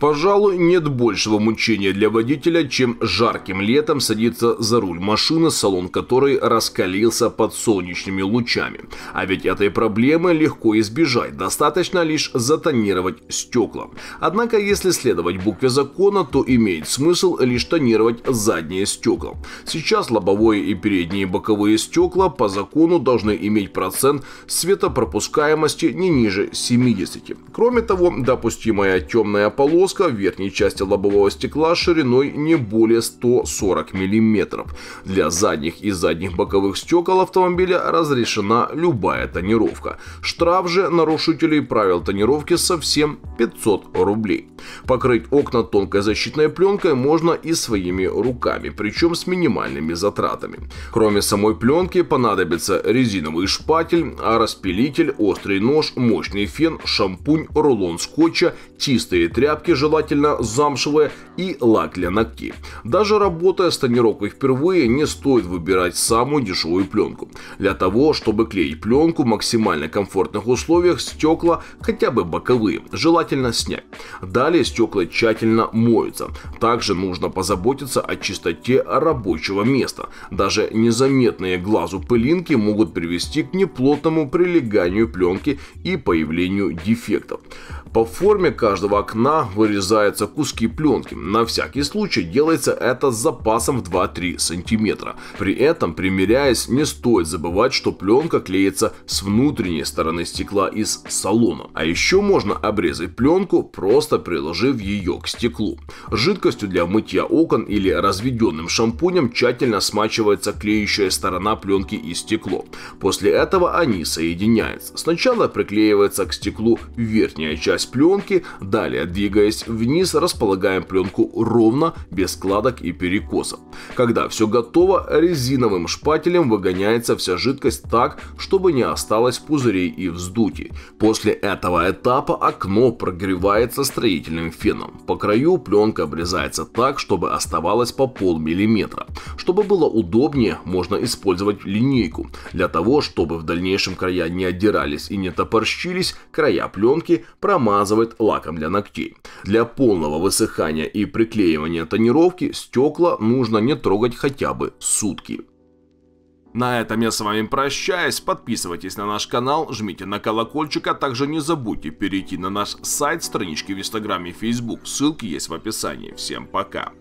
Пожалуй, нет большего мучения для водителя, чем жарким летом садиться за руль машины, салон которой раскалился под солнечными лучами. А ведь этой проблемы легко избежать, достаточно лишь затонировать стекла. Однако, если следовать букве закона, то имеет смысл лишь тонировать задние стекла. Сейчас лобовое и передние боковые стекла по закону должны иметь процент светопропускаемости не ниже 70. Кроме того, допустимая темная полоса выпуска в верхней части лобового стекла шириной не более 140 мм. Для задних и задних боковых стекол автомобиля разрешена любая тонировка. Штраф же нарушителей правил тонировки совсем 500 рублей. Покрыть окна тонкой защитной пленкой можно и своими руками, причем с минимальными затратами. Кроме самой пленки понадобится резиновый шпатель, а распилитель, острый нож, мощный фен, шампунь, рулон скотча, чистые тряпки, желательно замшевое и лак для ногтей. Даже работая с тонировкой впервые, не стоит выбирать самую дешевую пленку. Для того, чтобы клеить пленку в максимально комфортных условиях, стекла, хотя бы боковые, желательно снять. Далее стекла тщательно моются. Также нужно позаботиться о чистоте рабочего места. Даже незаметные глазу пылинки могут привести к неплотному прилеганию пленки и появлению дефектов. По форме каждого окна вы вырезаются куски пленки. На всякий случай делается это с запасом в 2-3 сантиметра. При этом, примеряясь, не стоит забывать, что пленка клеится с внутренней стороны стекла из салона. А еще можно обрезать пленку, просто приложив ее к стеклу. Жидкостью для мытья окон или разведенным шампунем тщательно смачивается клеящая сторона пленки и стекло. После этого они соединяются. Сначала приклеивается к стеклу верхняя часть пленки, далее двигаясь Спускаясь вниз, располагаем пленку ровно, без складок и перекосов. Когда все готово, резиновым шпателем выгоняется вся жидкость так, чтобы не осталось пузырей и вздутий. После этого этапа окно прогревается строительным феном. По краю пленка обрезается так, чтобы оставалось по полмиллиметра. Чтобы было удобнее, можно использовать линейку. Для того, чтобы в дальнейшем края не отдирались и не топорщились, края пленки промазывают лаком для ногтей. Для полного высыхания и приклеивания тонировки стекла нужно не трогать хотя бы сутки. На этом я с вами прощаюсь, подписывайтесь на наш канал, жмите на колокольчик, а также не забудьте перейти на наш сайт, странички в инстаграме и фейсбук, ссылки есть в описании. Всем пока!